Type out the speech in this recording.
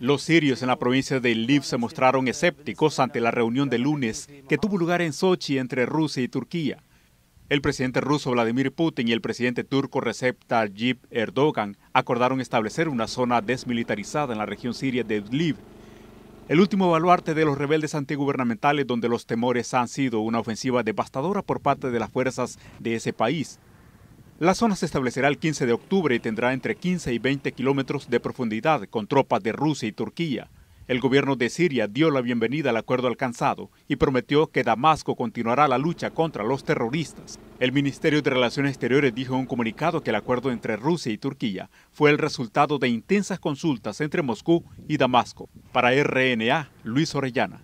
Los sirios en la provincia de Idlib se mostraron escépticos ante la reunión de lunes que tuvo lugar en Sochi entre Rusia y Turquía. El presidente ruso Vladimir Putin y el presidente turco Recep Tayyip Erdogan acordaron establecer una zona desmilitarizada en la región siria de Idlib. el último baluarte de los rebeldes antigubernamentales donde los temores han sido una ofensiva devastadora por parte de las fuerzas de ese país. La zona se establecerá el 15 de octubre y tendrá entre 15 y 20 kilómetros de profundidad con tropas de Rusia y Turquía. El gobierno de Siria dio la bienvenida al acuerdo alcanzado y prometió que Damasco continuará la lucha contra los terroristas. El Ministerio de Relaciones Exteriores dijo en un comunicado que el acuerdo entre Rusia y Turquía fue el resultado de intensas consultas entre Moscú y Damasco. Para RNA, Luis Orellana.